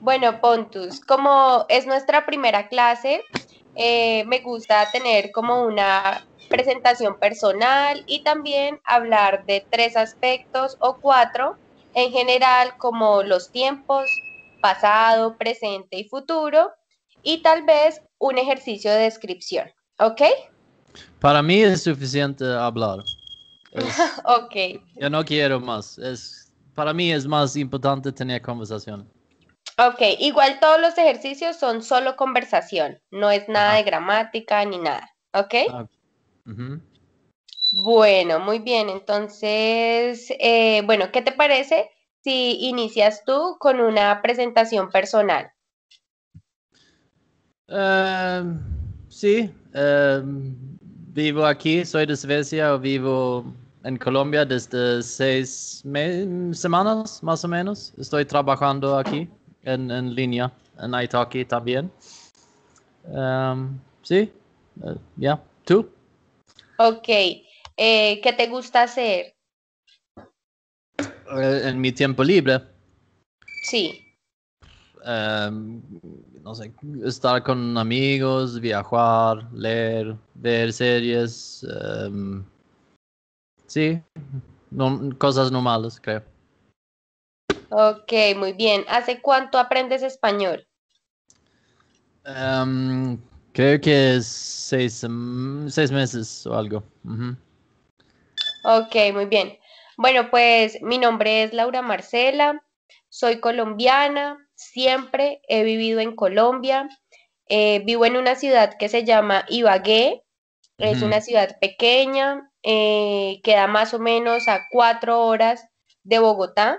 Bueno, Pontus, como es nuestra primera clase, eh, me gusta tener como una presentación personal y también hablar de tres aspectos o cuatro en general como los tiempos, pasado, presente y futuro y tal vez un ejercicio de descripción, ¿ok? Para mí es suficiente hablar. ok. Yo no quiero más. Es, para mí es más importante tener conversación. Ok, igual todos los ejercicios son solo conversación, no es nada de gramática ni nada, ¿ok? Ah, bueno, muy bien, entonces, eh, bueno, ¿qué te parece si inicias tú con una presentación personal? Em, sí, em, vivo aquí, soy de Suecia, vivo en Colombia desde seis semanas, más o menos, estoy trabajando aquí en, línea en Italki también. Em, sí, eh, ya, tú. Ok, eh, ¿qué te gusta hacer? Eh, en mi tiempo libre. Sí. Em, no sé, estar con amigos, viajar, leer, ver series. Em, sí, no, cosas normales, creo. Ok, muy bien. ¿Hace cuánto aprendes español? creo que seis, mm, seis meses o algo. Ok, muy bien. Bueno, pues mi nombre es Laura Marcela, soy colombiana, siempre he vivido en Colombia, eh, vivo en una ciudad que se llama Ibagué, es una ciudad pequeña, eh, queda más o menos a cuatro horas de Bogotá.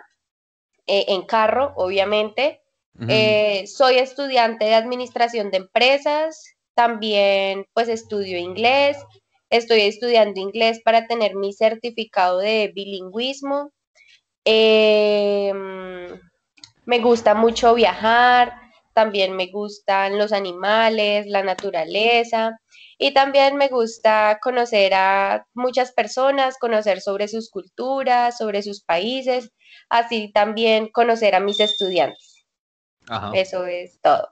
Eh, en carro, obviamente. Eh, soy estudiante de administración de empresas, también pues estudio inglés, estoy estudiando inglés para tener mi certificado de bilingüismo. Em, me gusta mucho viajar, también me gustan los animales, la naturaleza y también me gusta conocer a muchas personas, conocer sobre sus culturas, sobre sus países así también conocer a mis estudiantes. Eso es todo.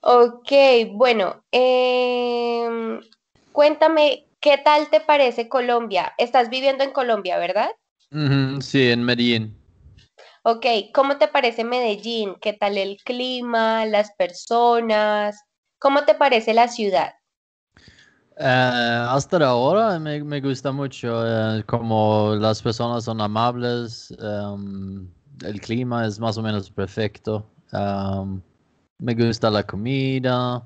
Ok, bueno, em, cuéntame, ¿qué tal te parece Colombia? Estás viviendo en Colombia, ¿verdad? sí, en Medellín. Ok, ¿cómo te parece Medellín? ¿Qué tal el clima, las personas? ¿Cómo te parece la ciudad? Eh, hasta ahora me, gusta mucho eh, como las personas son amables, em, el clima es más o menos perfecto, em, me gusta la comida.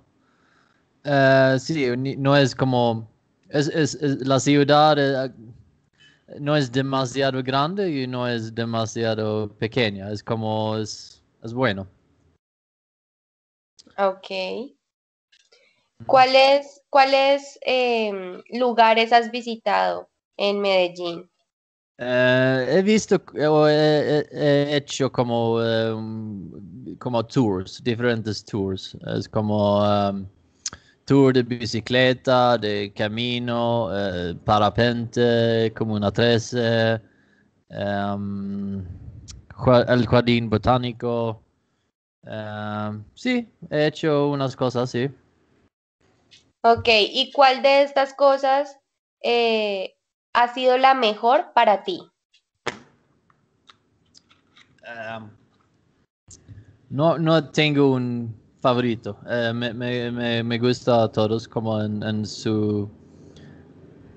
Eh, sí, no es como... Es, la ciudad no es demasiado grande y no es demasiado pequeña, es como es, es bueno. Ok. ¿Cuál es ¿cuáles em, lugares has visitado en Medellín? Eh, he visto he, hecho como, em, como tours, diferentes tours. Es como em, tour de bicicleta, de camino, eh, parapente, como una um, el jardín botánico. sí, he hecho unas cosas, sí. Ok, ¿y cuál de estas cosas eh, ha sido la mejor para ti? no, no tengo un favorito. Eh, me, me, gusta a todos como en, su,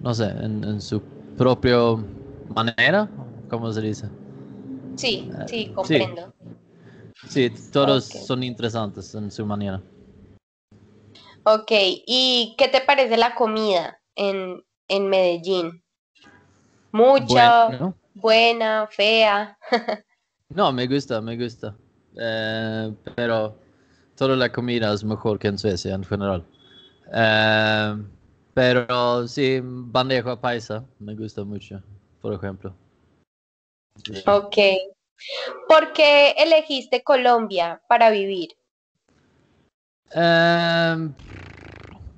no sé, en, su propia manera, ¿cómo se dice? Sí, eh, sí, comprendo. Sí, todos son interesantes en su manera. Ok, ¿y qué te parece la comida en, en Medellín? Mucha, buena, fea. no, me gusta, me gusta. Eh, pero toda la comida es mejor que en Suecia en general. Eh, pero sí, bandeja paisa me gusta mucho, por ejemplo. Ok. ¿Por qué elegiste Colombia para vivir? Em,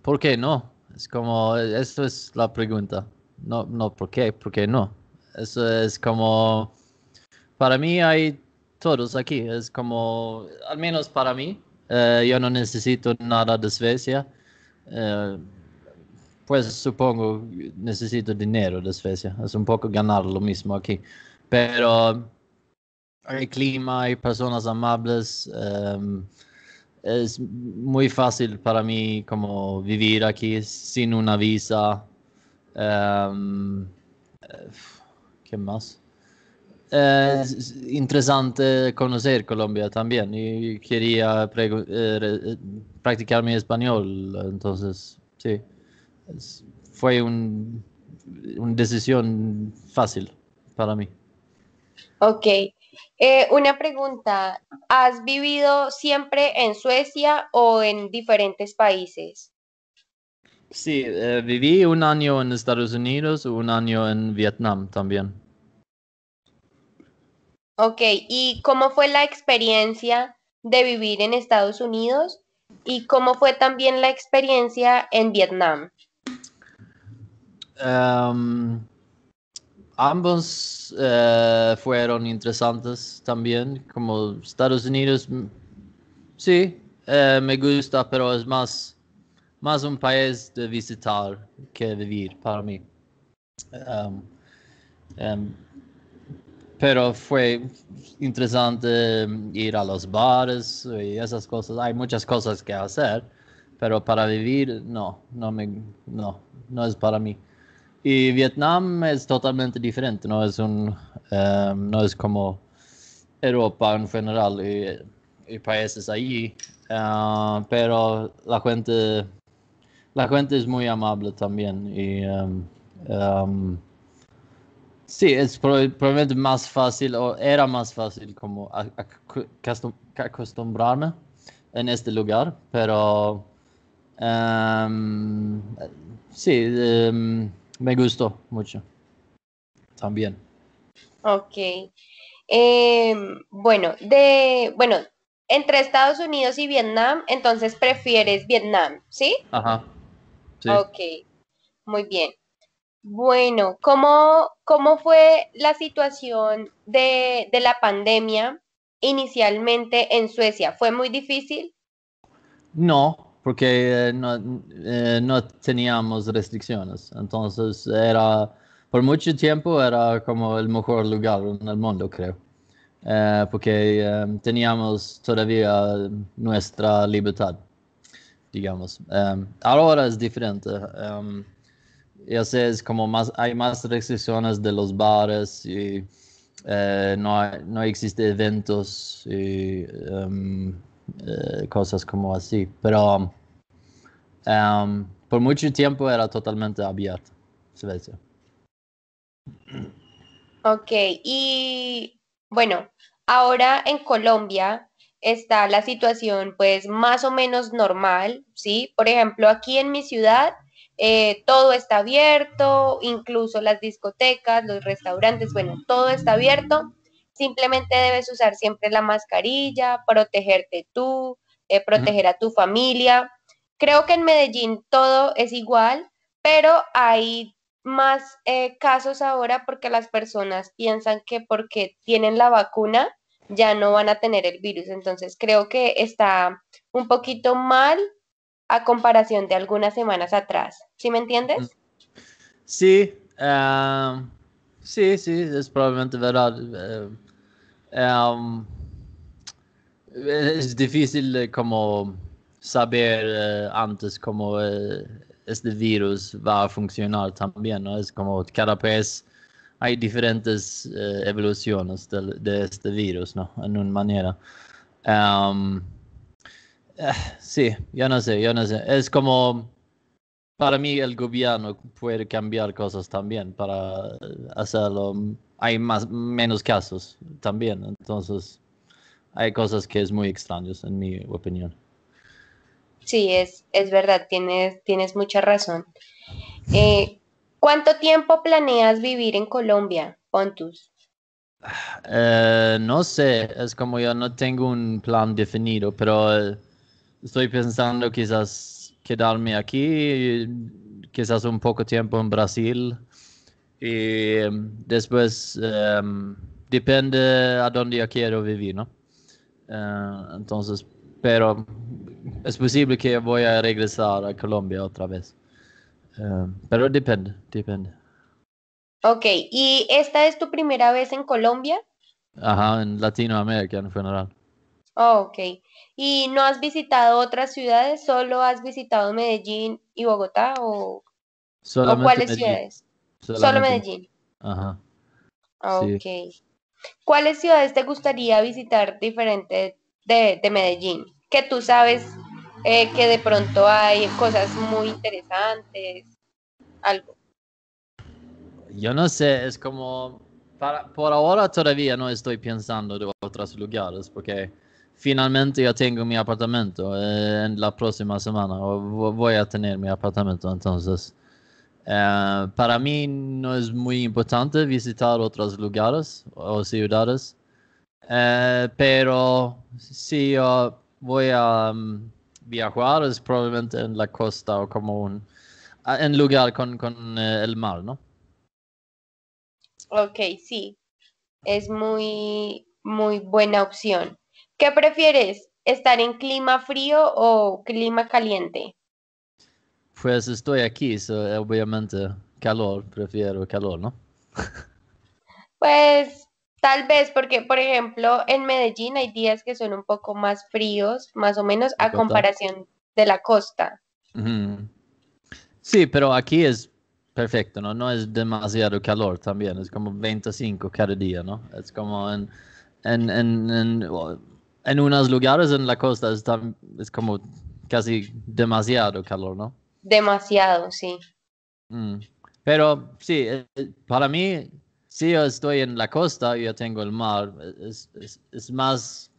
¿Por qué no? Es como, esto es la pregunta. No, no, ¿por qué? ¿Por qué no? Eso es como, para mí hay todos aquí. Es como, al menos para mí, eh, yo no necesito nada de Suecia. Eh, pues supongo necesito dinero de Suecia. Es un poco ganar lo mismo aquí. Pero hay clima, hay personas amables. Em, es muy fácil para mí como vivir aquí sin una visa. Em, ¿Qué más? Es eh. interesante conocer Colombia también y quería er, eh, practicar mi español, entonces sí, fue una decisión fácil para mí. Ok, eh, una pregunta, ¿has vivido siempre en Suecia o en diferentes países? Sí, eh, viví un año en Estados Unidos, un año en Vietnam también. Ok, ¿y cómo fue la experiencia de vivir en Estados Unidos y cómo fue también la experiencia en Vietnam? Em, ambos eh, fueron interesantes también, como Estados Unidos, mm, sí, eh, me gusta, pero es más, más un país de visitar que vivir para mí. Um, um, pero fue interesante mm, ir a los bares y esas cosas. Hay muchas cosas que hacer, pero para vivir, no, no, me, no, no es para mí. Y Vietnam es totalmente diferente, No es un, em, no como Europa en general y, países allí. Ah, pero la gente, la es muy amable también. Em, em, sí, es probablemente más fácil, o era más fácil como acostumbrarme en este lugar, pero sí. Me gustó mucho. También. Ok. Em, bueno, de, bueno, entre Estados Unidos y Vietnam, entonces prefieres Vietnam, ¿sí? Ajá. Sí. Ok, muy bien. Bueno, ¿cómo, cómo fue la situación de, de, la pandemia inicialmente en Suecia? ¿Fue muy difícil? No, porque eh, eh, no, teníamos restricciones. Entonces era, por mucho tiempo era como el mejor lugar en el mundo, creo. Eh, porque teníamos todavía nuestra libertad, digamos. Em, ahora es diferente. Em, ya sé, es como hay más restricciones de los bares y no, existen existe eventos y em, cosas como así. Pero Em, por mucho tiempo era totalmente abierto. Suecia. Ok, y bueno, ahora en Colombia está la situación pues más o menos normal, ¿sí? Por ejemplo, aquí en mi ciudad eh, todo está abierto, incluso las discotecas, los restaurantes, bueno, todo está abierto. Simplemente debes usar siempre la mascarilla, protegerte tú, eh, proteger a tu familia. Creo que en Medellín todo es igual, pero hay más eh, casos ahora porque las personas piensan que porque tienen la vacuna ya no van a tener el virus. Entonces creo que está un poquito mal a comparación de algunas semanas atrás. ¿Sí me entiendes? Sí, em, sí, sí, es probablemente verdad. Em, em, es difícil como saber eh, antes cómo eh, este virus va a funcionar también, ¿no? Es como cada vez hay diferentes eh, evoluciones de, este virus, ¿no? En una manera. sí, yo no sé, yo no sé. Es como, para mí el gobierno puede cambiar cosas también para hacerlo. Hay más, menos casos también, entonces hay cosas que es muy extrañas en mi opinión. Sí, es, es verdad, tienes, tienes mucha razón. Eh, ¿Cuánto tiempo planeas vivir en Colombia, Pontus? Eh, no sé, es como yo no tengo un plan definido, pero eh, estoy pensando quizás quedarme aquí, quizás un poco tiempo en Brasil y em, después em, depende a dónde yo quiero vivir, ¿no? entonces pero es posible que voy a regresar a Colombia otra vez. Ehm, pero depende, depende. Ok, ¿y esta es tu primera vez en Colombia? Ajá, en Latinoamérica en general. Oh, ok. ¿Y no has visitado otras ciudades? ¿Solo has visitado Medellín y Bogotá? ¿O, cuáles Medellín. ciudades? Solo Medellín. Ajá. Ah, ok. ¿Cuáles ciudades te gustaría visitar diferente de, Medellín, que tú sabes eh, que de pronto hay cosas muy interesantes, algo. Yo no sé, es como, para, por ahora todavía no estoy pensando de otros lugares porque finalmente yo tengo mi apartamento eh, en la próxima semana voy a tener mi apartamento entonces. Eh, para mí no es muy importante visitar otros lugares o ciudades eh, pero si yo voy a mm, viajar es probablemente en la costa o como un, ah, lugar con, con eh, el mar, ¿no? Ok, sí. Es muy, muy buena opción. ¿Qué prefieres? ¿Estar en clima frío o clima caliente? Pues estoy aquí, obviamente calor, prefiero calor, ¿no? pues Tal vez porque, por ejemplo, en Medellín hay días que son un poco más fríos, más o menos, a comparación de la costa. Sí, pero aquí es perfecto, ¿no? No es demasiado calor también, es como 25 cada día, ¿no? Es como en, en, en, unos lugares en la costa es, es como casi demasiado calor, ¿no? Demasiado, sí. Mm. Pero sí, eh, para mí si yo estoy en la costa, y yo tengo el mar, es, más,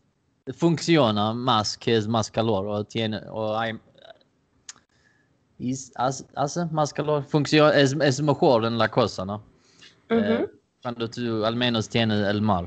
funciona más que es más calor, o tiene, o hay, y hace más calor, funciona, es, mejor en la costa, ¿no? Eh, cuando tú al menos tienes el mar.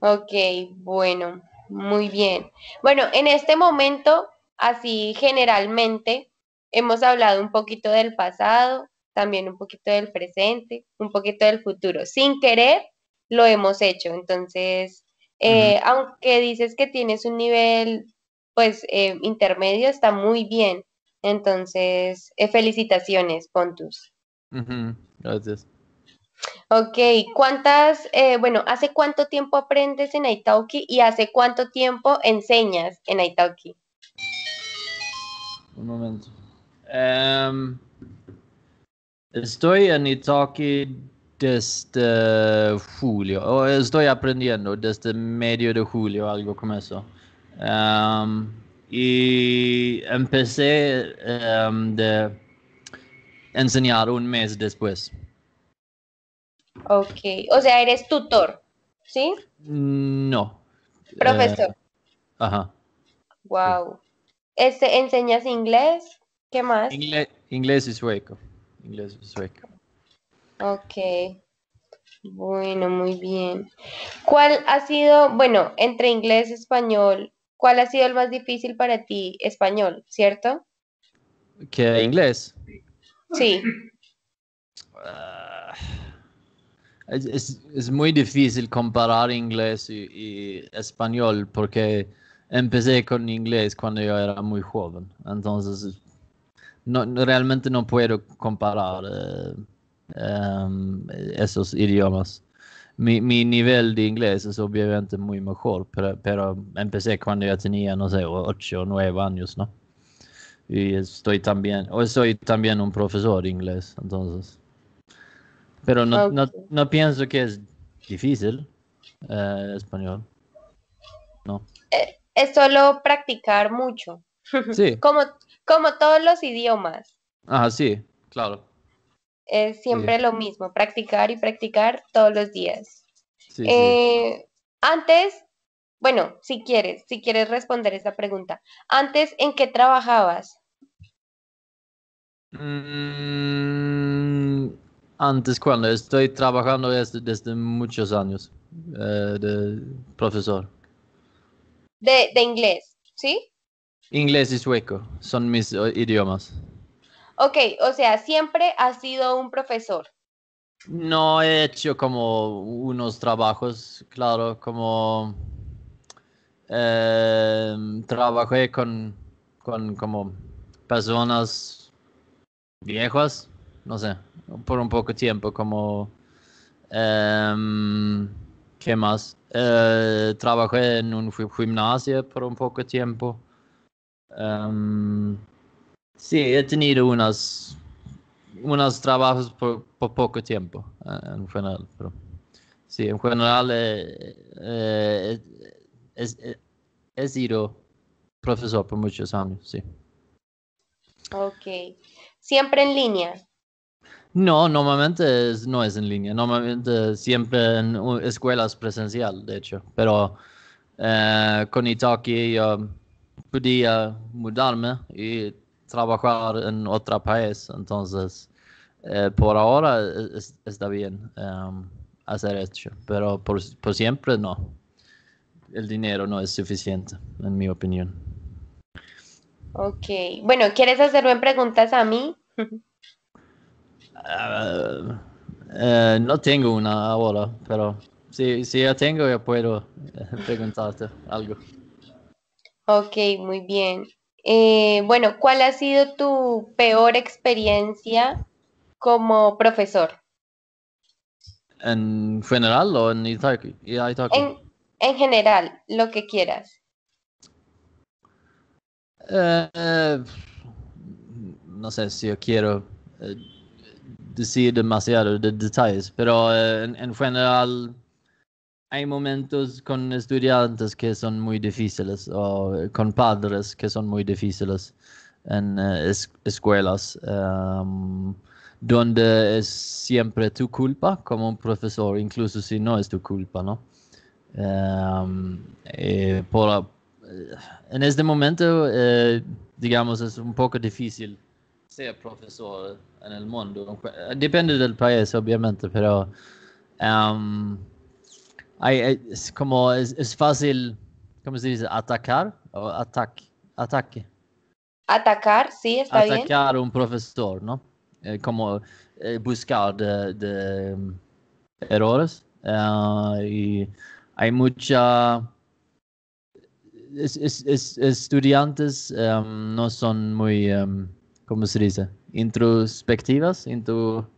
Ok, bueno, muy bien. Bueno, en este momento, así generalmente, hemos hablado un poquito del pasado, también un poquito del presente, un poquito del futuro. Sin querer, lo hemos hecho. Entonces, eh, aunque dices que tienes un nivel, pues, eh, intermedio, está muy bien. Entonces, eh, felicitaciones, Pontus. Gracias. Ok, ¿cuántas, bueno, hace cuánto tiempo aprendes en Aitauki y hace cuánto tiempo enseñas en Aitauki? Un momento. Em, Estoy en Itaqui desde julio, o estoy aprendiendo desde medio de julio, algo como eso. Em, y empecé a em, de enseñar un mes después. Ok, o sea, eres tutor, ¿sí? Mm, no. Profesor. Eh, ajá. Wow. Este, ¿Enseñas inglés? ¿Qué más? inglés y sueco inglés sueco. Ok. Bueno, muy bien. ¿Cuál ha sido, bueno, entre inglés y español, cuál ha sido el más difícil para ti, español, cierto? ¿Qué inglés? Sí. Ah, es, muy difícil comparar inglés y, español porque empecé con inglés cuando yo era muy joven. Entonces, no, realmente no puedo comparar eh, em, esos idiomas. Mi, nivel de inglés es obviamente muy mejor, pero, pero empecé cuando yo tenía, no sé, ocho o nueve años, ¿no? Y estoy también, o soy también un profesor de inglés, entonces. Pero no, pienso que es difícil eh, español. No. Eh, es solo practicar mucho. Sí. como, como todos los idiomas. Ah, sí, claro. Es siempre lo mismo, practicar y practicar todos los días. Eh, antes, bueno, si quieres, si quieres responder esa pregunta. Antes, ¿en qué trabajabas? Mm, antes, cuando estoy trabajando desde, muchos años eh, de profesor. De, de inglés, ¿sí? Inglés y sueco son mis idiomas. Ok, o sea, siempre has sido un profesor. No he hecho como unos trabajos, claro, como em, trabajé con, con como personas viejas, no sé, por un poco tiempo, como em, ¿qué más? Eh, trabajé en un gimnasio por un poco tiempo. Em, sí, he tenido unos trabajos por, poco tiempo eh, en general, pero sí, en general eh, eh, he sido profesor por muchos años, sí. Ok. ¿Siempre en línea? No, normalmente no es en línea, normalmente siempre en escuelas presencial, de hecho, pero con Itaki yo um, podía mudarme y trabajar en otro país. Entonces, eh, ehm, por ahora está bien hacer esto, pero por, siempre no. El dinero no es suficiente, en mi opinión. Ok, bueno, ¿quieres hacerme preguntas a mí? Eh, eh, no tengo una ahora, pero si, si ya tengo, yo puedo preguntarte algo. Ok, muy bien. Eh, bueno, ¿cuál ha sido tu peor experiencia como profesor? ¿En general o en italia? En, general, lo que quieras. Eh, no sé si yo quiero eh, decir demasiado de detalles, pero en general hay momentos con estudiantes que son muy difíciles o con padres que son muy difíciles en eh, escuelas em, donde es siempre tu culpa como un profesor, incluso si no es tu culpa, ¿no? Em, eh, por, eh, en este momento, digamos, es un poco difícil ser profesor en el mundo. Depende del país, obviamente, pero em, es como es, fácil, ¿cómo se dice? Atacar o ataque, ataque. Atacar, sí, está bien. Atacar un profesor, ¿no? Eh, como eh, buscar de, mm, errores. Eh, y hay mucha es, es, estudiantes em, no son muy, em, ¿cómo se dice? Introspectivas, Intro...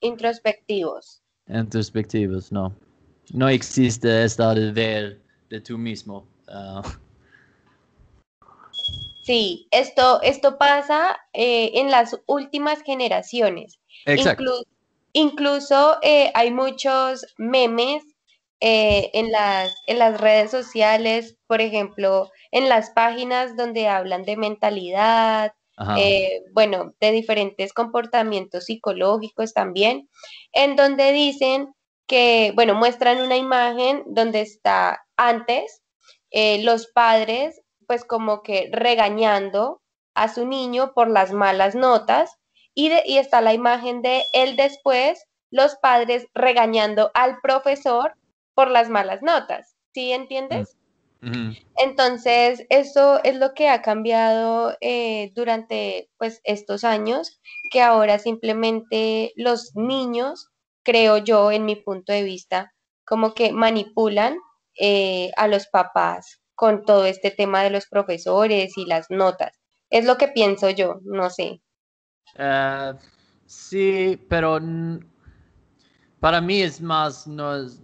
Introspectivos. Introspectivos, no no existe esta de de tú mismo. Ah. Sí, esto, esto pasa eh, en las últimas generaciones. incluso eh, hay muchos memes eh, en, las, en las redes sociales, por ejemplo, en las páginas donde hablan de mentalidad, bueno, de diferentes comportamientos psicológicos también, en donde dicen que, bueno, muestran una imagen donde está antes eh, los padres, pues como que regañando a su niño por las malas notas y, de, está la imagen de él después, los padres regañando al profesor por las malas notas. ¿Sí entiendes? Mm, Entonces, eso es lo que ha cambiado eh, durante pues, estos años, que ahora simplemente los niños creo yo, en mi punto de vista, como que manipulan eh, a los papás con todo este tema de los profesores y las notas. Es lo que pienso yo, no sé. Eh, sí, pero para mí es más, no es,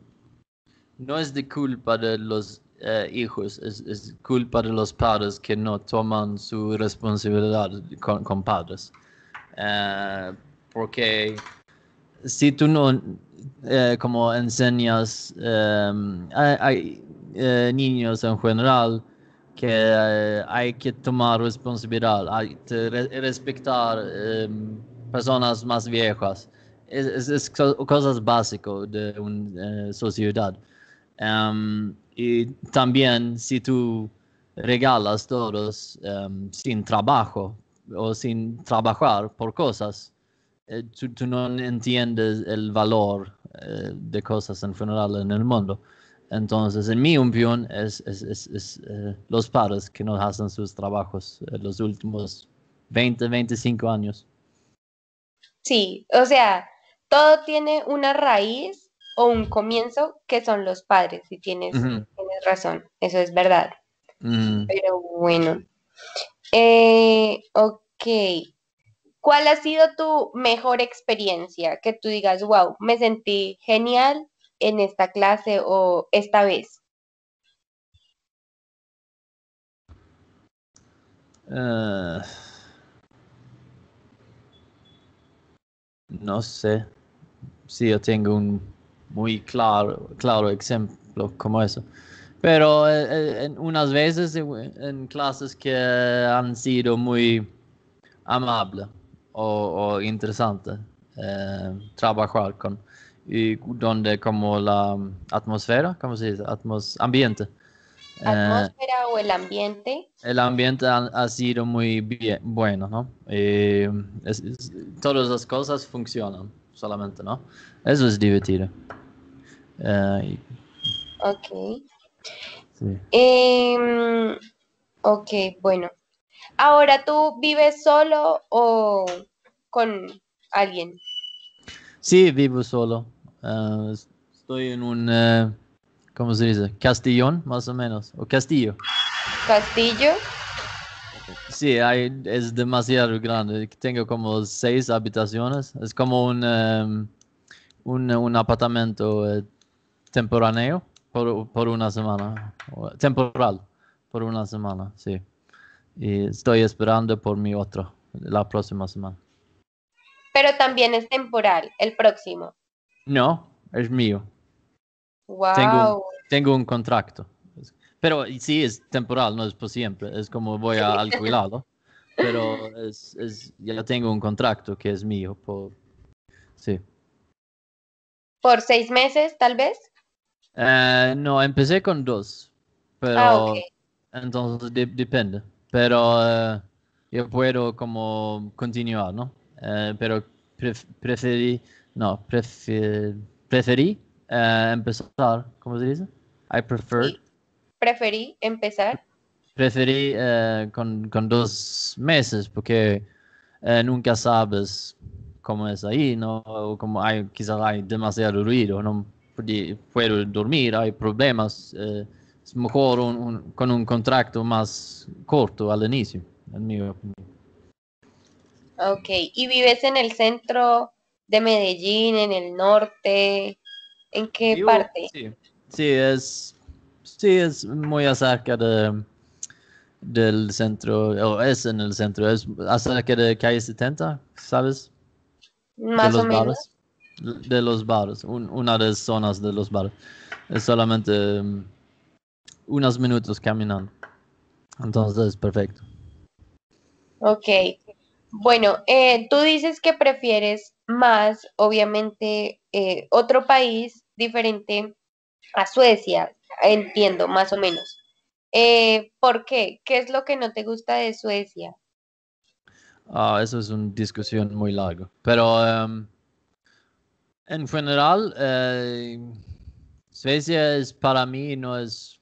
de culpa de los eh, hijos, es, culpa de los padres que no toman su responsabilidad con, padres. porque si tú no eh, como enseñas em, a, eh, niños en general que eh, hay que tomar responsabilidad, hay que respetar em, personas más viejas. Es, cosas básicas de una sociedad. Em, y también si tú regalas todos sin trabajo o sin trabajar por cosas, eh, tú, no entiendes el valor eh, de cosas en general en el mundo. Entonces, en mi opinión, es, es, eh, los padres que no hacen sus trabajos en los últimos 20, 25 años. Sí, o sea, todo tiene una raíz o un comienzo que son los padres, si tienes, razón, eso es verdad. Pero bueno. Eh, ok, ¿Cuál ha sido tu mejor experiencia? Que tú digas, wow, me sentí genial en esta clase o esta vez. Ah, no sé si yo tengo un muy claro, claro ejemplo como eso. Pero eh, eh, en unas veces en clases que han sido muy amables o interesante interessante. Eh, Y donde como la atmósfera, como se dice? ambiente. Eh, atmósfera o el ambiente. El ambiente ha, sido muy bien, bueno, ¿no? todas las cosas funcionan solamente, ¿no? Eso es divertido. Eh, ok. Em, ok, bueno. ¿Ahora tú vives solo o con alguien? Sí, vivo solo. Ah, estoy en un, eh, ¿cómo se dice? Castillón, más o menos. O castillo. ¿Castillo? Sí, es demasiado grande. Tengo como seis habitaciones. Es como un, em, un, apartamento uh, por, por, una semana. Temporal, por una semana, sí y estoy esperando por mi otro la próxima semana. Pero también es temporal, el próximo. No, es mío. Wow. Tengo, un contrato. Pero sí es temporal, no es por siempre. Es como voy a alquilarlo. pero es, ya tengo un contrato que es mío. Por, sí. ¿Por seis meses, tal vez? Eh, no, empecé con dos. Pero ah, entonces depende pero eh, yo puedo como continuar, ¿no? Eh, pero preferí, no, eh, preferí empezar, ¿cómo se dice? I preferred. Preferí empezar. Preferí con, con, dos meses porque nunca sabes cómo es ahí, ¿no? O como hay, quizás hay demasiado ruido, no puedo dormir, hay problemas mejor con un contrato más corto al inicio, en mi opinión. Ok, ¿y vives en el centro de Medellín, en el norte? ¿En qué parte? Sí. es, sí, es muy cerca de, del centro, o es en el centro, es acerca de calle 70, ¿sabes? Más de los o menos. Bares, de los bares, una de las zonas de los bares. Es solamente... Mm, unos minutos caminando. Entonces, perfecto. Ok. Bueno, eh, tú dices que prefieres más, obviamente, eh, otro país diferente a Suecia, entiendo, más o menos. Eh, ¿Por qué? ¿Qué es lo que no te gusta de Suecia? Ah, eso es una discusión muy larga. Pero em, en general, Suecia es para mí no es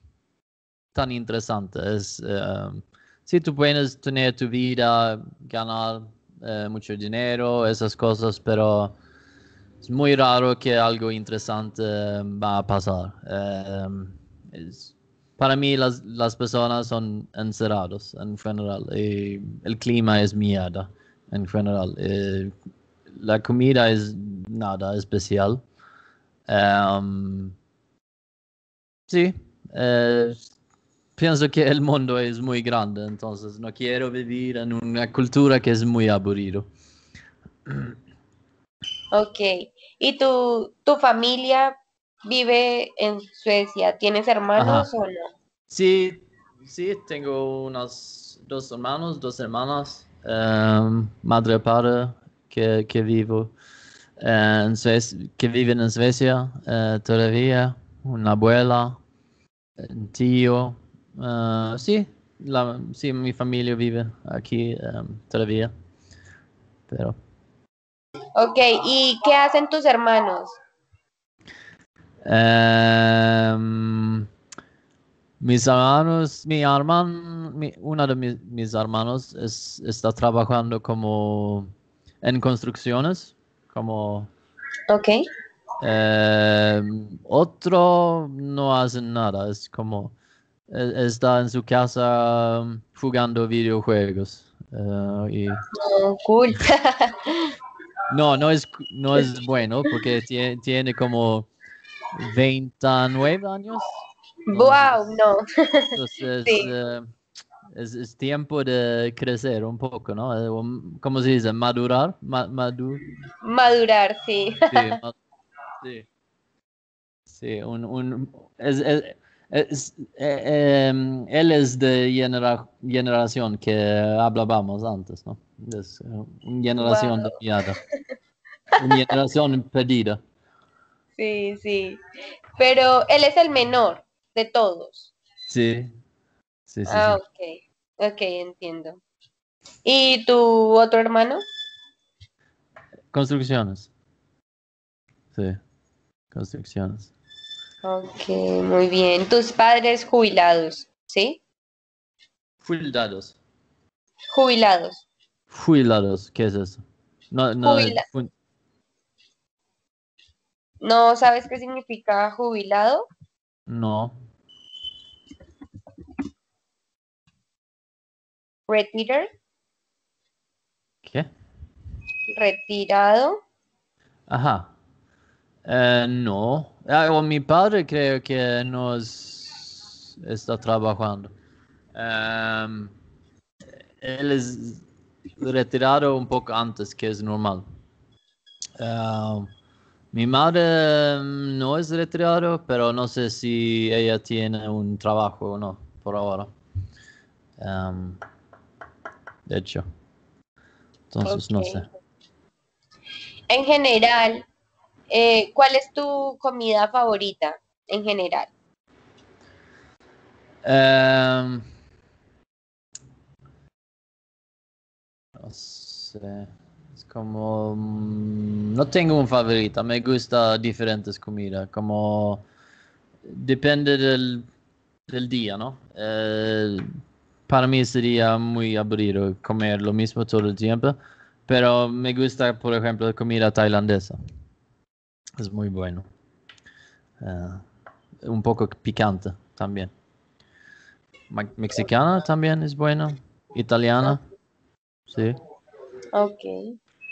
tan interesante. Es, eh, si tú puedes tener tu vida, ganar eh, mucho dinero, esas cosas, pero es muy raro que algo interesante eh, va a pasar. para mí las, las, personas son encerrados en general. Y el clima es mierda en general. la comida es nada especial. sí, pienso que el mundo es muy grande, entonces no quiero vivir en una cultura que es muy aburrido. Ok, ¿y tu, tu familia vive en Suecia? ¿Tienes hermanos o no? Sí, sí, tengo unos dos hermanos, dos hermanas, em, madre madre, padre, que, que vivo Suecia, que viven en Suecia eh, todavía, una abuela, un tío, Ah, sí, la, sí, mi familia vive aquí em, todavía. Pero. Ok, ¿y qué hacen tus hermanos? Em, mis hermanos, mi hermano, mi, uno de mis, mis hermanos está trabajando como en construcciones, como... Ok. Em, otro no hace nada, es como eh, está en su casa um, jugando videojuegos. Eh, oh, no, no es, no es bueno porque tiene, como 29 años. ¡Wow! No. Entonces, eh, es, tiempo de crecer un poco, ¿no? ¿Cómo se dice? Madurar. Madurar, sí. sí, sí. un, un... Eh, em, él es de generación que hablábamos antes, ¿no? Es eh, generación dañada Una generación perdida. Sí, sí. Pero él es el menor de todos. Sí. sí, sí ah, Ok, entiendo. ¿Y tu otro hermano? Construcciones. Sí, construcciones. Ok, muy bien. Tus padres jubilados, ¿sí? Jubilados. Jubilados. Jubilados, ¿qué es eso? No, no, ¿No sabes qué significa jubilado? No. Retired. ¿Qué? Retirado. Ajá. Eh, no. Eh, mi padre creo que no está trabajando. Ehm, él es retirado un poco antes que es normal. Ehm, mi madre mm, no es retirada, pero no sé si ella tiene un trabajo o no por ahora. Ehm, de hecho, entonces no sé. En general, eh, ¿Cuál es tu comida favorita en general? Em, no como. Mm, no tengo un favorita, Me gusta diferentes comidas. Como. Depende del, día, ¿no? para mí sería muy aburrido comer lo mismo todo el tiempo. Pero me gusta, por ejemplo, la comida tailandesa. Es muy bueno. Eh, un poco picante también. Mexicana también es buena. Italiana. Sí. Ok,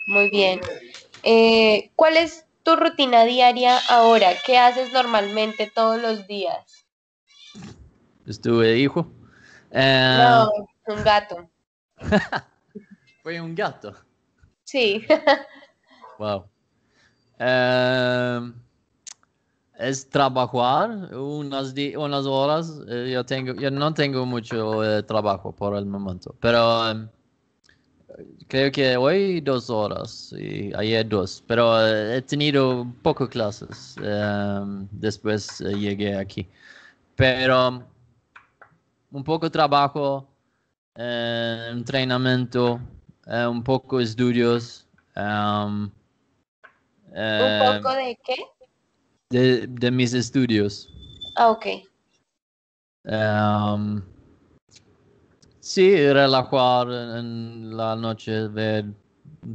muy bien. Eh, ¿Cuál es tu rutina diaria ahora? ¿Qué haces normalmente todos los días? Estuve hijo. Eh, no, un gato. Fue un gato. Sí. wow. Ehm, es trabajar unas, unas horas. Eh, yo, tengo, yo no tengo mucho eh, trabajo por el momento, pero em, creo que hoy dos horas y ayer dos, pero eh, he tenido poco clases. Ehm, después llegué aquí. Pero un poco trabajo, entrenamiento, un poco estudios. Ehm, ¿Un eh, poco de qué? De, mis estudios. Ah, ok. Em, sí, relajar en la noche, ver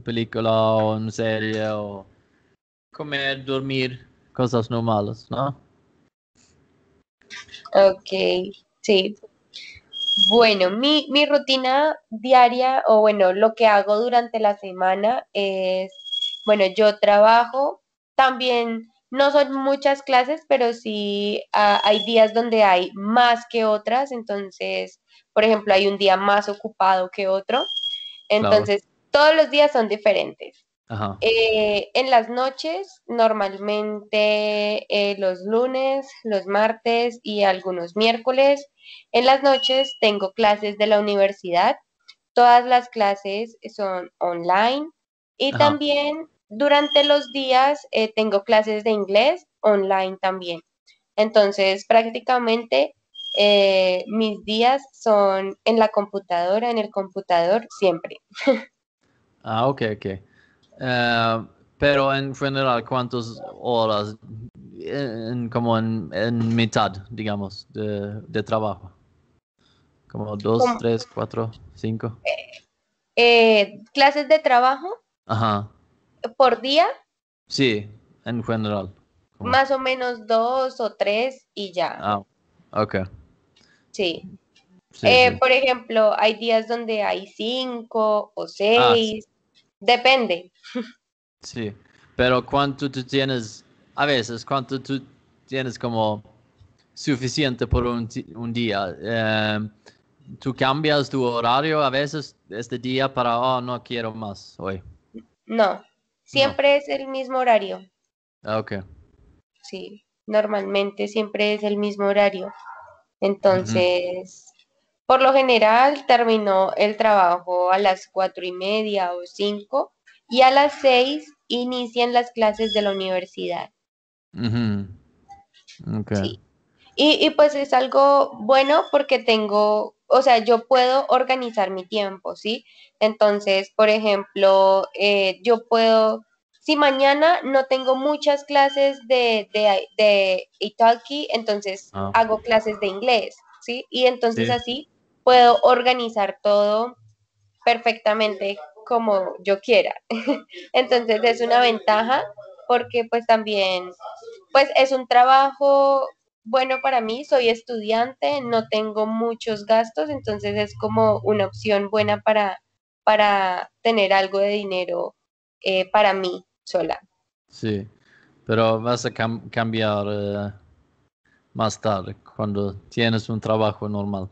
película o una serie o comer, dormir, cosas normales, ¿no? Ok, sí. Bueno, mi, mi rutina diaria o bueno, lo que hago durante la semana es bueno, yo trabajo también, no son muchas clases, pero sí ah, hay días donde hay más que otras, entonces, por ejemplo, hay un día más ocupado que otro, entonces todos los días son diferentes. Eh, en las noches, normalmente eh, los lunes, los martes y algunos miércoles, en las noches tengo clases de la universidad. Todas las clases son online y también durante los días eh, tengo clases de inglés online también. Entonces, prácticamente eh, mis días son en la computadora, en el computador, siempre. ah, ok, ok. Eh, pero en general, ¿cuántas horas como en, mitad, digamos, de, trabajo? Como dos, tres, cuatro, cinco. clases de trabajo. Ajá por día. Sí, en general. Más o menos dos o tres y ya. Ah, ok. Sí. Eh, por ejemplo, hay días donde hay cinco o ah, seis, depende. Sí, pero cuánto tú tienes, a veces, cuánto tú tienes como suficiente por un, día. Em, tú cambias tu horario a veces este día para, oh, no quiero más hoy. No. Siempre es el mismo horario. Ah, ok. Sí, normalmente siempre es el mismo horario. Entonces, por lo general terminó el trabajo a las cuatro y media o cinco y a las seis inician las clases de la universidad. Sí. y, pues es algo bueno porque tengo o sea, yo puedo organizar mi tiempo, ¿sí? Entonces, por ejemplo, eh, yo puedo, si mañana no tengo muchas clases de, de, Italki, entonces ah, hago clases de inglés, ¿sí? Y entonces así puedo organizar todo perfectamente como yo quiera. entonces es una ventaja porque pues también, pues es un trabajo bueno para mí, soy estudiante, no tengo muchos gastos, entonces es como una opción buena para, para tener algo de dinero eh, para mí sola. Sí, pero vas a cambiar eh, más tarde cuando tienes un trabajo normal.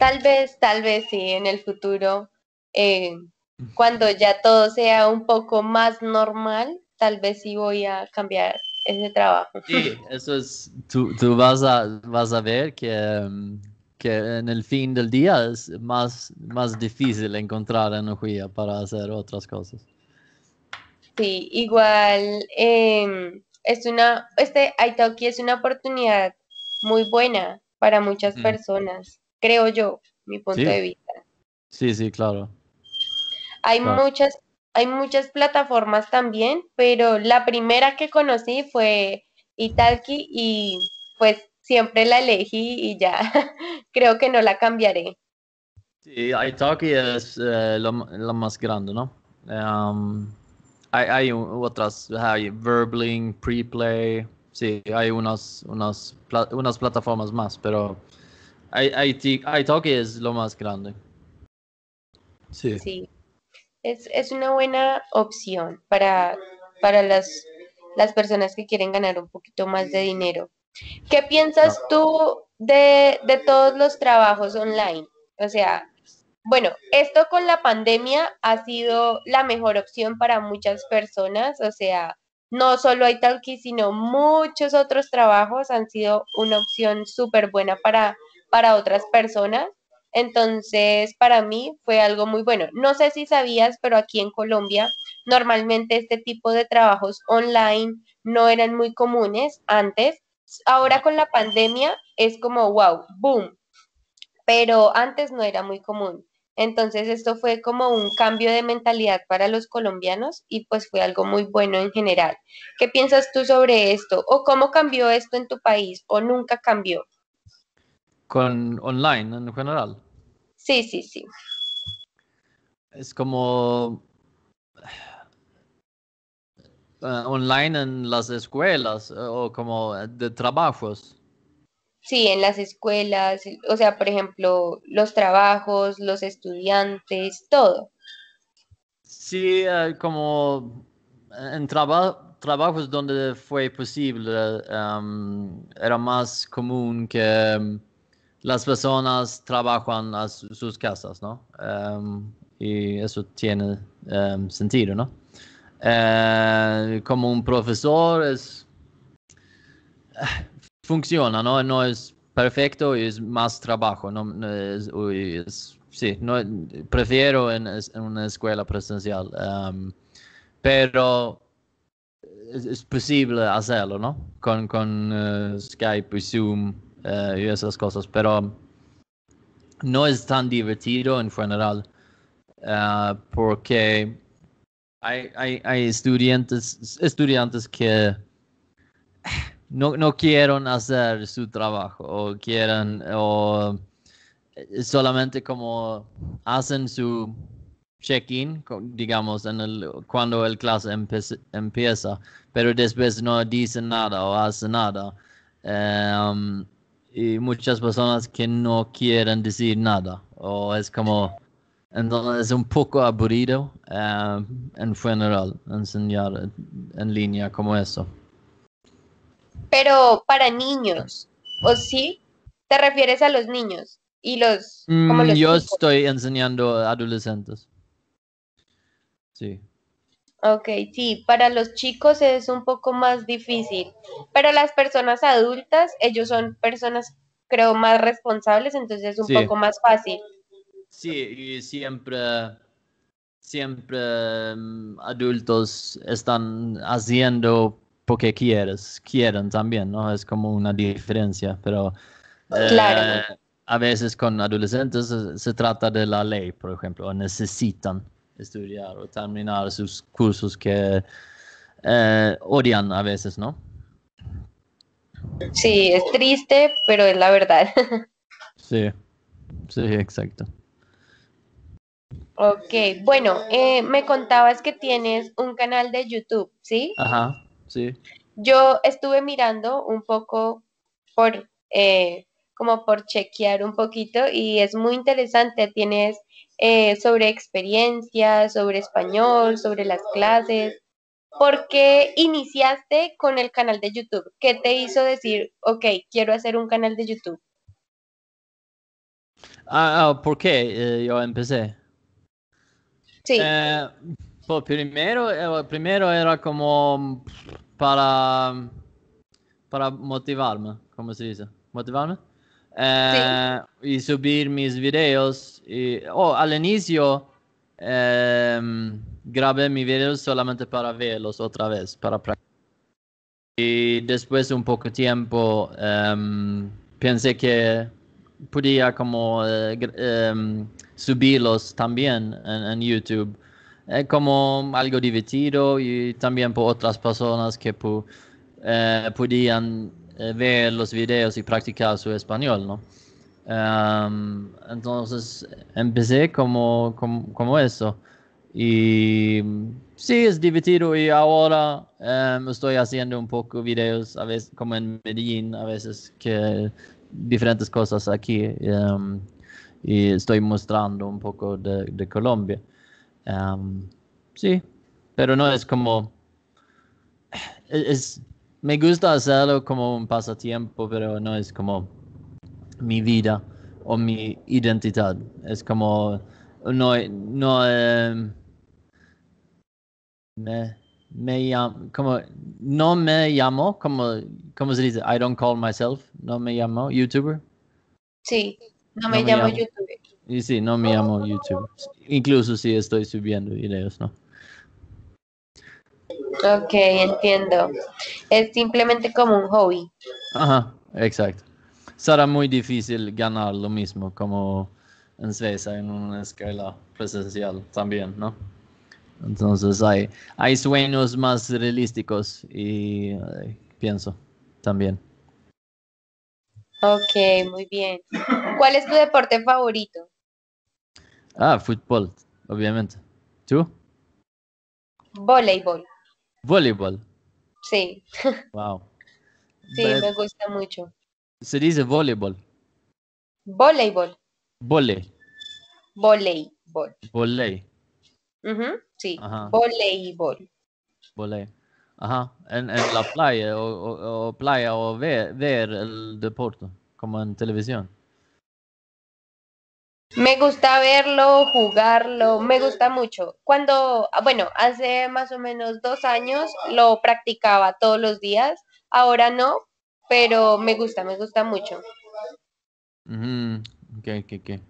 Tal vez, tal vez sí, en el futuro, eh, mm. cuando ya todo sea un poco más normal, tal vez sí voy a cambiar ese trabajo. Sí, eso es, tú, vas, a, vas a ver em, que, en el fin del día es más, más difícil encontrar energía para hacer otras cosas. Sí, igual em, es una, este Italki es una oportunidad muy buena para muchas mm. personas, creo yo, mi punto de vista. Sí, sí, claro. Hay muchas hay muchas plataformas también, pero la primera que conocí fue Italki y pues siempre la elegí y ya creo que no la cambiaré. Sí, Italki es eh, lo más grande, ¿no? Em, hay, otras, hay Verbling, Preplay, sí, hay unas, unas, unas plataformas más, pero Italki es lo más grande. Sí. sí es, es una buena opción para, para las, personas que quieren ganar un poquito más de dinero. ¿Qué piensas ah. tú de, todos los trabajos online? O sea, bueno, esto con la pandemia ha sido la mejor opción para muchas personas, o sea, no solo Italki, sino muchos otros trabajos han sido una opción súper buena para otras personas. Entonces, para mí fue algo muy bueno. No sé si sabías, pero aquí en Colombia normalmente este tipo de trabajos online no eran muy comunes antes. Ahora con la pandemia es como, wow, boom, pero antes no era muy común. Entonces esto fue como un cambio de mentalidad para los colombianos y pues fue algo muy bueno en general. ¿Qué piensas tú sobre esto? ¿O cómo cambió esto en tu país? ¿O nunca cambió? con online en general. Sí, sí, sí. Es como eh, online en las escuelas eh, o como de trabajos. Sí, en las escuelas, o sea, por ejemplo, los trabajos, los estudiantes, todo. Sí, eh, como en trabajos donde fue posible em, era más común que em, las personas trabajan a sus casas, ¿no? Em, y eso tiene em, sentido, ¿no? Eh, como un profesor es funciona, ¿no? No es perfecto y es más trabajo, ¿no? sí, no, prefiero en, una escuela presencial, em, pero es, posible hacerlo, ¿no? Con, eh, Skype y Zoom eh, y esas cosas, pero no es tan divertido en general eh, porque hay, hay, estudiantes, estudiantes que no, no, quieren hacer su trabajo o quieren o solamente como hacen su check-in, digamos, cuando el clase empieza, pero después no dicen nada o hacen nada. Em, y muchas personas que no quieren decir nada o es como entonces es un poco aburrido eh, en general enseñar en línea como eso. Pero para niños, ¿o sí? ¿Te refieres a los niños? Y los, mm, yo estoy enseñando a adolescentes. Sí. Ok, sí, para los chicos es un poco más difícil. pero las personas adultas, ellos son personas, creo, más responsables, entonces es un poco más fácil. Sí, y siempre, siempre mm, adultos están haciendo porque quieres, quieren también, ¿no? Es como una diferencia, pero... Eh, a veces con adolescentes se, se trata de la ley, por ejemplo, o necesitan estudiar o terminar sus cursos que eh, odian a veces, ¿no? Sí, es triste, pero es la verdad. sí, sí, exacto. Ok, bueno, eh, me contabas que tienes un canal de YouTube, ¿sí? Ajá, sí. Yo estuve mirando un poco por, eh, como por chequear un poquito y es muy interesante, tienes eh, sobre experiencias, sobre español, sobre las clases. ¿Por qué iniciaste con el canal de YouTube? ¿Qué te hizo decir, ok, quiero hacer un canal de YouTube? Ah, ah, ¿por qué eh, yo empecé? Sí. Eh, pues primero, era como para, para motivarme, ¿cómo se dice? ¿Motivarme? Eh, y subir mis videos. Y, oh, al inicio em, grabé mis videos solamente para verlos otra vez, para practicar. Y después de un poco tiempo em, pensé que podía como eh, em, subirlos también en, YouTube como algo divertido y también por otras personas que eh, podían ver eh, los videos y practicar su español, ¿no? Em, entonces empecé como, como, eso. Y sí, es divertido y ahora em, estoy haciendo un poco videos, a veces como en Medellín, a veces que diferentes cosas aquí. Em, y estoy mostrando un poco de, de Colombia. sí, pero no es como... Es, me gusta hacerlo como un pasatiempo, pero no es como mi vida o mi identidad. Es como, no, no, em, me, me llamo, como, no me llamo, como, ¿cómo se dice? I don't call myself, no me llamo YouTuber. Sí, no me, llamo, YouTuber. Y sí, no me llamo YouTuber. Incluso si estoy subiendo videos, ¿no? Ok, entiendo. Es simplemente como un hobby. Ajá, exacto. Será muy difícil ganar lo mismo como en Suecia en una escuela presencial también, ¿no? Entonces hay, hay sueños más realísticos y eh, pienso también. Ok, muy bien. ¿Cuál es tu deporte favorito? Ah, fútbol, obviamente. ¿Tú? Voleibol. Voleibol. Sí. Wow. sí, me gusta mucho. Se dice voleibol. Voleibol. Vole. Voleibol. Voley. sí, voleibol. Ajá, en, la playa o, o playa o ver, ver el deporte como en televisión. Me gusta verlo, jugarlo, me gusta mucho. Cuando, ah, bueno, hace más o menos dos años lo practicaba todos los días, ahora no, pero me gusta, me gusta mucho. ok.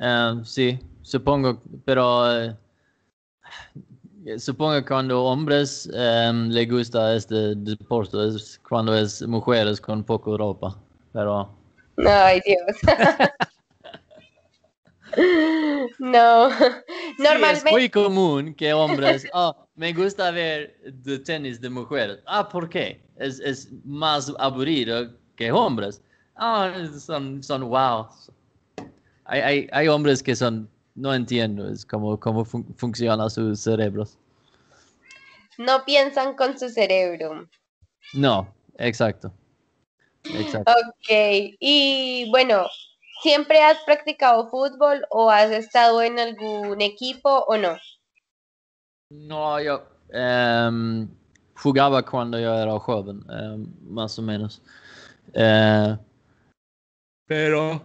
Em, sí, supongo, pero eh, supongo que cuando hombres les em, le gusta este deporte es cuando es mujeres con poco ropa, pero... Ay, Dios. No, normalmente. es muy común que hombres, oh, me gusta ver de tenis de mujeres. Ah, ¿por qué? Es, más aburrido que hombres. Ah, son, son wow. Hay, hombres que son, no entiendo, es como cómo funciona sus cerebros. No piensan con su cerebro. No, exacto. exacto. Ok, y bueno, ¿Siempre has practicado fútbol o has estado en algún equipo o no? No, yo em, jugaba cuando yo era joven, em, más o menos. Eh, pero...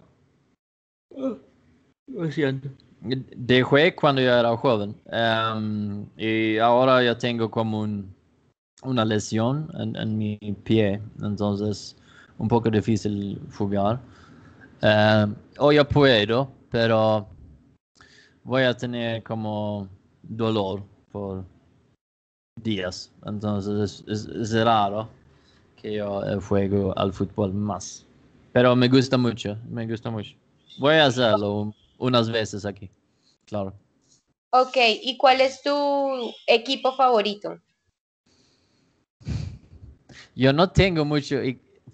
lo siento. Dejé cuando yo era joven. Em, y ahora yo tengo como una lesión en, en mi pie, entonces un poco difícil jugar o yo puedo, pero voy a tener como dolor por días. Entonces es, raro que yo eh, juego al fútbol más. Pero me gusta mucho, me gusta mucho. Voy a hacerlo unas veces aquí, claro. Ok, ¿y cuál es tu equipo favorito? Yo no tengo mucho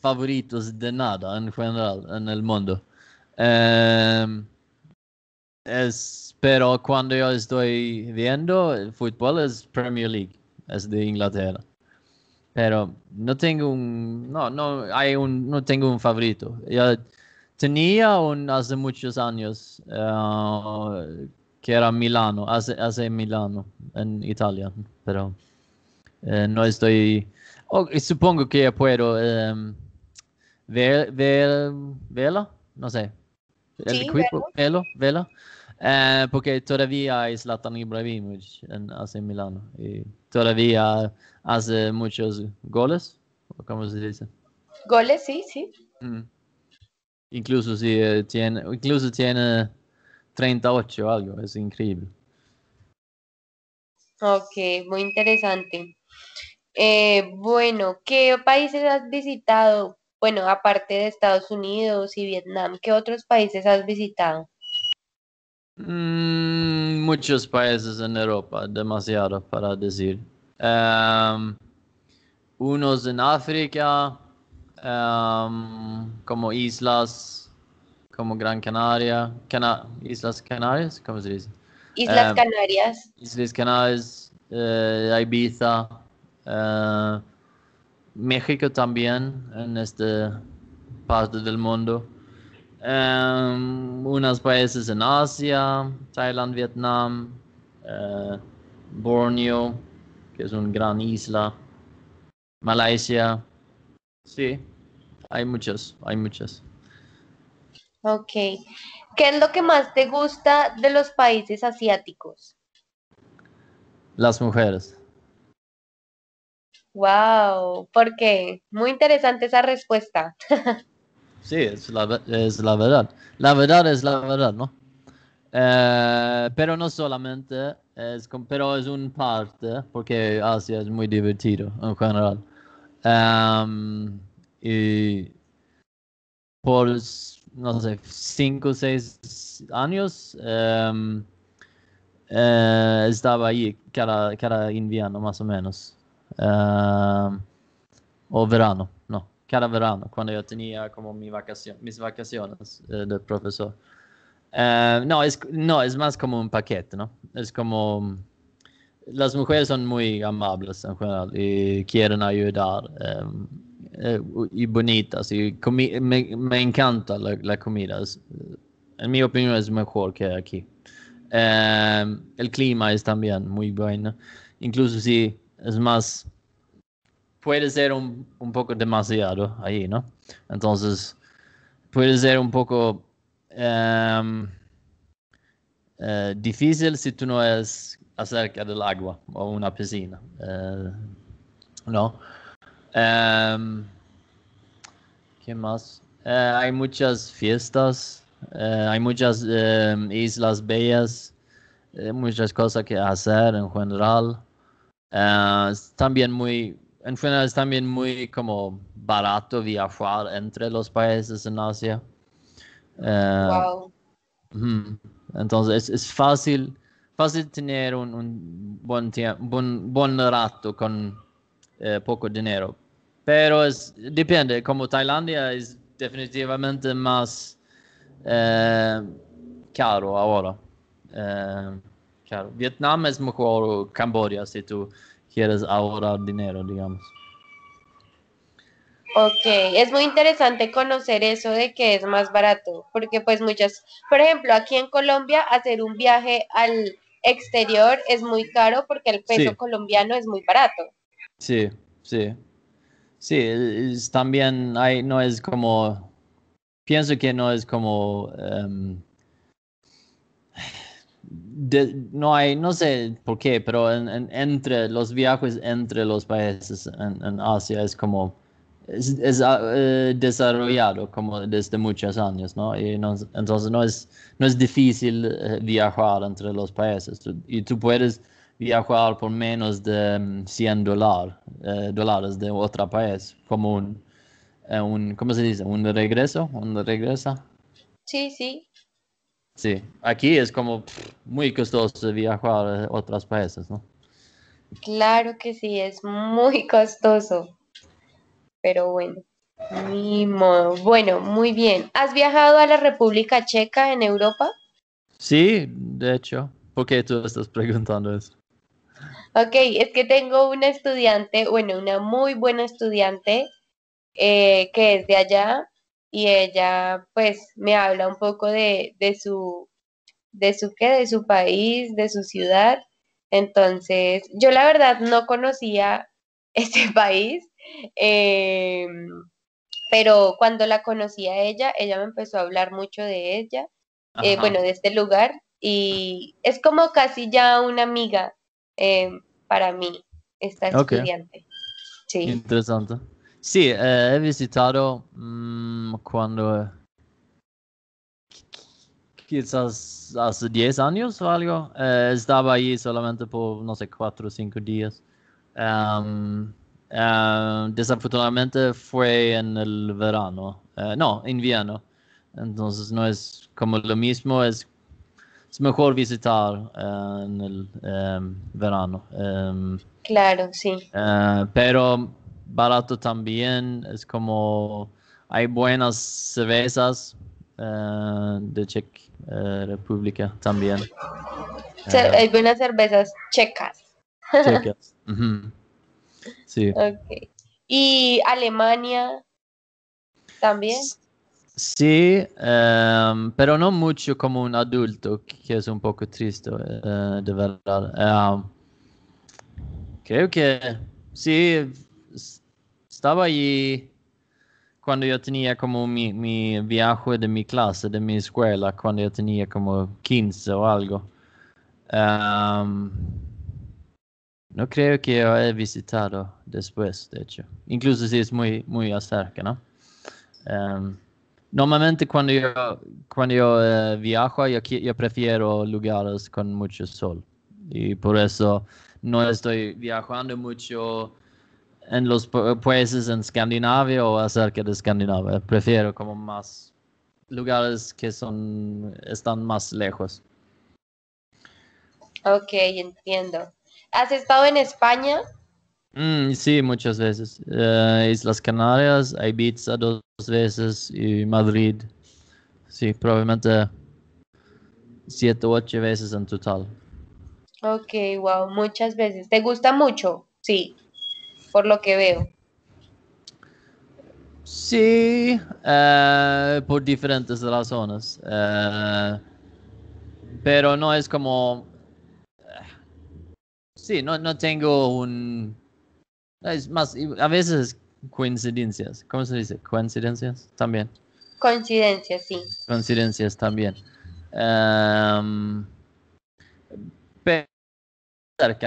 favoritos de nada en general en el mundo. Em, es, pero cuando yo estoy viendo el fútbol es Premier League, es de Inglaterra. Pero no tengo un, no, no hay un, no tengo un favorito. Yo tenía un hace muchos años eh, que era Milano, hace, hace Milano en Italia, pero eh, no estoy, oh, supongo que puedo. Em, Velo, no sé. El equipo? Velo, eh, porque todavía es Zlatan Ibrahimovic en Milano y todavía hace muchos goles, ¿cómo se dice? Goles, sí, sí. Mm. Incluso si eh, tiene, incluso tiene 38 o algo, es increíble. Ok, muy interesante. Eh, bueno, ¿qué países has visitado? Bueno, aparte de Estados Unidos y Vietnam, ¿qué otros países has visitado? Mm, muchos países en Europa, demasiado para decir. Em, unos en África, em, como islas, como Gran Canaria, Islas Canarias, ¿cómo se dice? Islas em, Canarias. Islas Canarias, eh, Ibiza, eh, México también en esta parte del mundo. Em, unos países en Asia, Tailand, Vietnam, eh, Borneo, que es una gran isla, Malasia. Sí, hay muchos, hay muchos. Ok. ¿Qué es lo que más te gusta de los países asiáticos? Las mujeres. Wow, porque Muy interesante esa respuesta. sí, es la, verdad. La verdad es la verdad, ¿no? Eh, pero no solamente, pero es un parte, porque Asia es muy divertido en general. Em, y por, no sé, cinco o seis años em, eh, estaba ahí cada invierno más o menos. Ehm, o verano, no, cada verano, cuando yo tenía como mis vacaciones el eh, de profesor. Ehm, no, es, no, es más como un paquete, ¿no? Es como... Las mujeres son muy amables en general y quieren ayudar ehm, eh, y bonitas. Y me, me, encanta la, comida. en mi opinión es mejor que aquí. el clima es también muy bueno. Incluso si es más, puede ser un, poco demasiado ahí, ¿no? Entonces, puede ser un poco em, eh, difícil si tú no es acerca del agua o una piscina, eh, ¿no? Em, ¿Qué más? Eh, hay muchas fiestas, hay muchas em, islas bellas, muchas cosas que hacer en general. Ah, también muy, en general es también muy como barato viajar entre los países en Asia. Ah, Entonces es, fácil, fácil tener un, un buen, un buen, rato con eh, poco dinero. Pero es, depende, como Tailandia es definitivamente más eh, caro ahora. Eh, Claro, Vietnam es mejor Camboya si tú quieres ahorrar dinero, digamos. Ok, es muy interesante conocer eso de que es más barato, porque pues muchas, por ejemplo, aquí en Colombia hacer un viaje al exterior es muy caro porque el peso colombiano es muy barato. Sí, sí. Sí, también hay, no es como, pienso que no es como... Em, no hay, no sé por qué, pero entre los viajes entre los países en, Asia es como, es, ah, eh, desarrollado como desde muchos años, ¿no? Y no, entonces no es, no es difícil eh, viajar entre los países. y tú puedes viajar por menos de 100 mm, eh, dólares de otro país, como un, un, ¿cómo se dice? ¿Un regreso? ¿Un regresa? Sí, sí, Sí, aquí es como muy costoso viajar a otros países, ¿no? Claro que sí, es muy costoso. Pero bueno, Bueno, muy bien. ¿Has viajado a la República Checa en Europa? Sí, de hecho. ¿Por qué tú estás preguntando eso? Ok, es que tengo una estudiante, bueno, una muy buena estudiante eh, que es de allá y ella pues me habla un poco de, de su de su qué, de su país, de su ciudad. Entonces, yo la verdad no conocía este país, eh, pero cuando la conocí a ella, ella me empezó a hablar mucho de ella, eh, bueno, de este lugar, y es como casi ya una amiga eh, para mí, esta estudiante. Sí. Interesante. Sí, eh, he visitado cuando mm, quizás hace 10 años o algo. estaba eh, allí solamente por, no sé, 4 o 5 días. Ehm, ehm, desafortunadamente fue en el verano, eh, No, no, invierno. Entonces no es como lo mismo, es, mejor visitar en el ehm, verano. claro, sí. pero barato también. Es como hay buenas cervezas eh, de Chequia, eh, República también. Eh, hay buenas cervezas checas. Checas. Sí. ¿Y Alemania también? Sí, em, pero no mucho como un adulto, que es un poco triste, de verdad. Em, creo que sí, estaba allí cuando yo tenía como mi, viaje de mi clase, de mi escuela, cuando yo tenía como 15 o algo. no creo que yo he visitado después, de hecho. Incluso si es muy, muy cerca, ¿no? normalmente cuando yo, cuando yo eh, viajo, yo, yo, prefiero lugares con mucho sol. Y por eso no estoy viajando mucho en los países en Escandinavia o acerca de Escandinavia. Prefiero como más lugares que son están más lejos. Ok, entiendo. ¿Has estado en España? Mm, sí, muchas veces. Eh, Islas Canarias, Ibiza dos veces y Madrid. Sí, probablemente siete o ocho veces en total. Ok, wow, muchas veces. ¿Te gusta mucho? Sí por lo que veo. Sí, eh, por diferentes razones. Eh, pero no es como... Eh, sí, no, no tengo un... Es más, a veces coincidencias. ¿Cómo se dice? Coincidencias también. Coincidencias, sí. Coincidencias también. Em,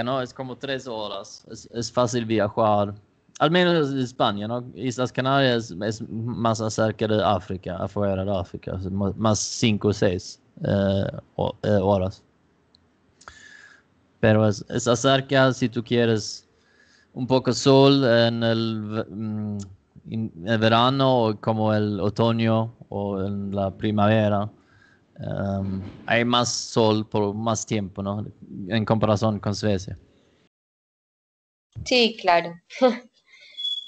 ¿no? Es como tres horas. Es, fácil viajar. Al menos en España, ¿no? Islas Canarias es más cerca de África, afuera de África, más cinco o seis eh, eh, horas. Pero es, acerca si tú quieres un poco sol en mm, en el verano o como el otoño o en la primavera hay más sol por más tiempo, ¿no? En comparación con Suecia. Sí, claro.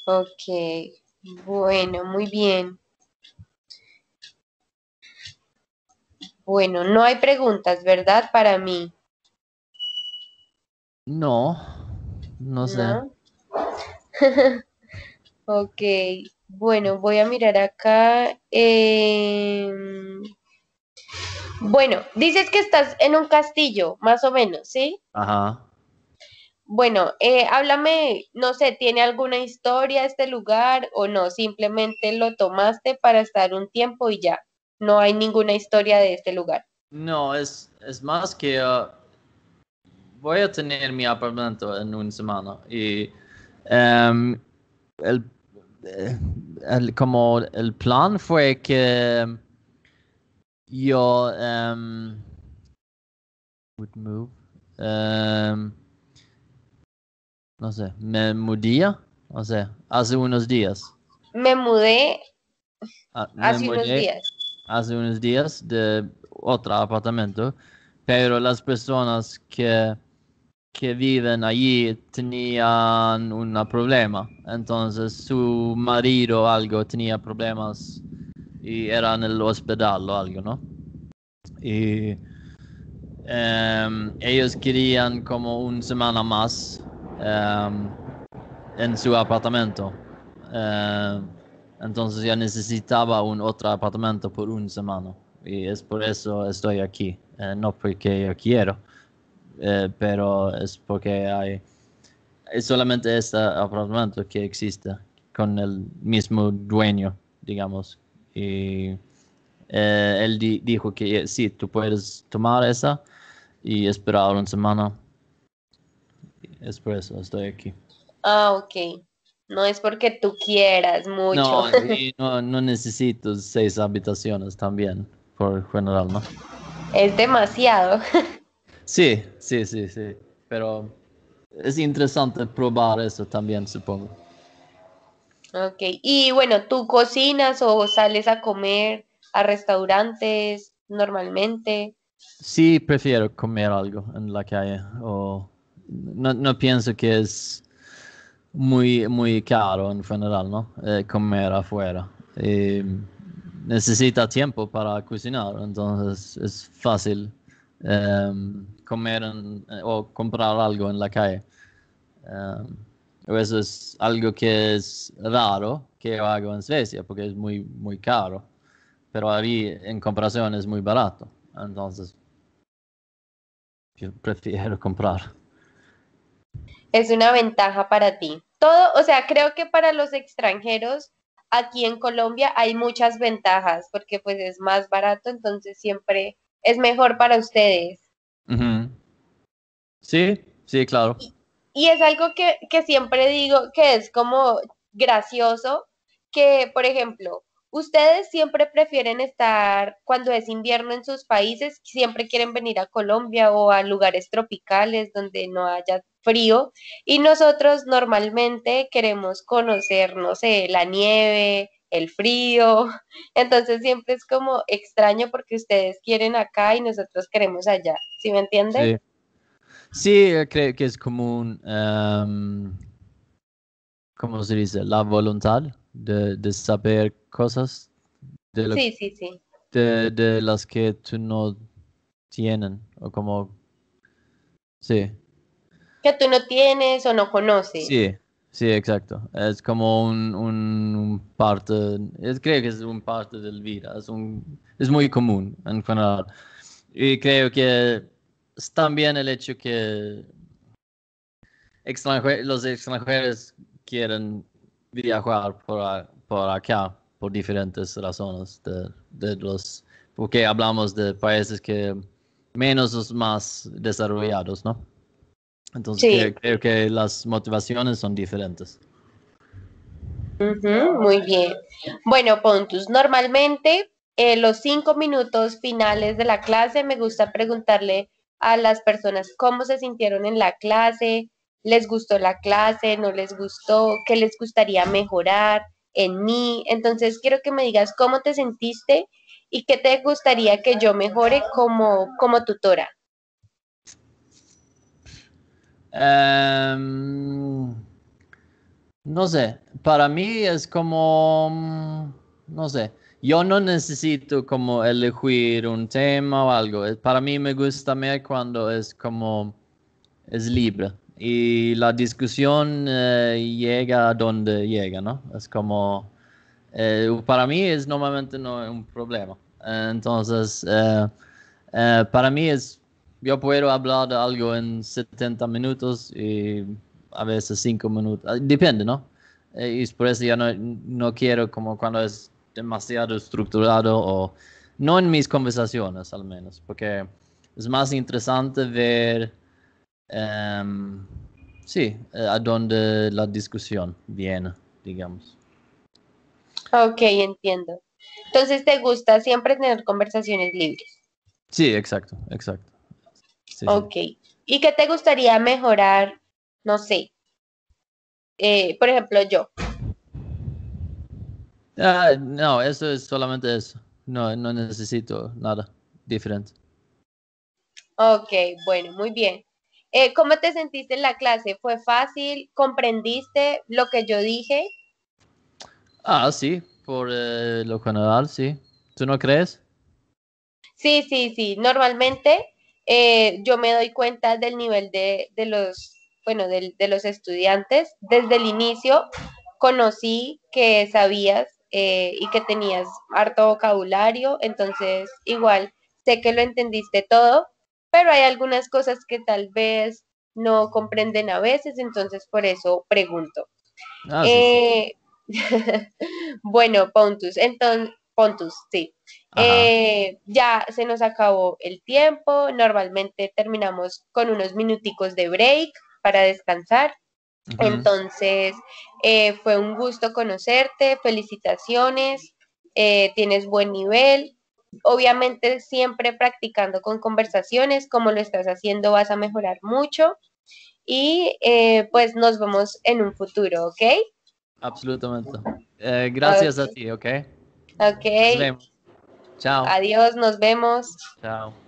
ok, bueno, muy bien. Bueno, no hay preguntas, ¿verdad? Para mí. No, no sé. Okay. ok, bueno, voy a mirar acá. Eh... Bueno, dices que estás en un castillo, más o menos, ¿sí? Ajá. Bueno, eh, háblame, no sé, ¿tiene alguna historia este lugar o no? Simplemente lo tomaste para estar un tiempo y ya. No hay ninguna historia de este lugar. No, es, es más que ah, voy a tener mi apartamento en una semana y em, eh, el, como el plan fue que yo um, no sé me mudé, hace unos días me mudé ah, hace unos días hace unos días de otro apartamento pero las personas que que viven allí tenían un problema entonces su marido algo tenía problemas y era ehm, en el hospital o algo, ¿no? Y ellos querían como una semana más en su apartamento. entonces yo necesitaba un otro apartamento por una semana y es por eso estoy aquí. Eh, no porque yo quiero, eh, pero es porque hay solamente este apartamento que existe con el mismo dueño, digamos. Y eh, él dijo que eh, sí, tú puedes tomar esa y esperar una semana. Es por eso, estoy aquí. Ah, ok. No es porque tú quieras mucho. No, no necesito seis habitaciones también, por general, ¿no? Es demasiado. Sí, sí, sí, sí. Pero es interesante probar eso también, supongo. Okay, y bueno, ¿tú cocinas o sales a comer a restaurantes normalmente? Sí, prefiero comer algo en la calle o no, pienso que es muy, muy caro en general, ¿no? Eh, comer afuera. Eh, necesita tiempo para cocinar, entonces es fácil em, comer o comprar algo en la calle. Em, eso es algo que es raro que hago en Suecia porque es muy, muy caro. Pero ahí en comparación es muy barato. Entonces, yo prefiero comprar. Es una ventaja para ti. Todo, o sea, creo que para los extranjeros aquí en Colombia hay muchas ventajas porque pues es más barato, entonces siempre es mejor para ustedes. Sí, sí, claro. Y es algo que, siempre digo que es como gracioso, que por ejemplo, ustedes siempre prefieren estar cuando es invierno en sus países, siempre quieren venir a Colombia o a lugares tropicales donde no haya frío y nosotros normalmente queremos conocer, no sé, la nieve, el frío, entonces siempre es como extraño porque ustedes quieren acá y nosotros queremos allá, ¿sí me entienden? Sí, eh, creo que es como em, ¿Cómo se dice? La voluntad de, saber cosas. De sí, sí, sí. De, las que tú no tienen, o como... Sí. Que tú no tienes o no conoces. Sí, sí, exacto. Es como un, un, parte, creo que es un parte del vida, es, un, es muy común en general. Y creo que también el hecho que los extranjeros quieren viajar por, por, acá por diferentes razones de, los porque hablamos de países que menos o más desarrollados, ¿no? Entonces creo, que las motivaciones son diferentes. muy bien. Bueno, Pontus, normalmente en eh, los cinco minutos finales de la clase me gusta preguntarle a las personas cómo se sintieron en la clase, les gustó la clase, no les gustó, qué les gustaría mejorar en mí. Entonces quiero que me digas cómo te sentiste y qué te gustaría que yo mejore como, como tutora. Em, no sé, para mí es como, mm, no sé, yo no necesito como elegir un tema o algo. Eh, para mí me gusta más cuando es como es libre y la discusión eh, llega a donde llega, ¿no? Es como eh, para mí es normalmente no un problema. Entonces, para mí es, yo puedo hablar de algo en 70 minutos y a veces 5 minutos, ah, depende, ¿no? y por eso ya no, no quiero como cuando es demasiado estructurado o no en mis conversaciones al menos, porque es más interesante ver, em, sí, eh, a dónde la discusión viene, digamos. Ok, entiendo. Entonces, ¿te gusta siempre tener conversaciones libres? Sí, exacto, exacto. ok. ¿Y qué te gustaría mejorar? No sé. Eh, por ejemplo, yo, Ah, no, eso es solamente eso. No, no necesito nada diferente. Ok, bueno, muy bien. Eh, ¿Cómo te sentiste en la clase? ¿Fue fácil? ¿Comprendiste lo que yo dije? Ah, sí, por eh, lo general, sí. ¿Tú no crees? Sí, sí, sí. Normalmente eh, yo me doy cuenta del nivel de, de los, bueno, de los estudiantes. Desde el inicio conocí que sabías eh, y que tenías harto vocabulario, entonces igual sé que lo entendiste todo, pero hay algunas cosas que tal vez no comprenden a veces, entonces por eso pregunto. Ah, eh, bueno, Pontus, entonces, Pontus, sí. Eh, ya se nos acabó el tiempo, normalmente terminamos con unos minuticos de break para descansar. Entonces, eh, fue un gusto conocerte, felicitaciones, eh, tienes buen nivel. Obviamente siempre practicando con conversaciones, como lo estás haciendo vas a mejorar mucho y eh, pues nos vemos en un futuro, ¿ok? Absolutamente. gracias a ti, ¿ok? Ok. Chao. Adiós, nos vemos. Chao.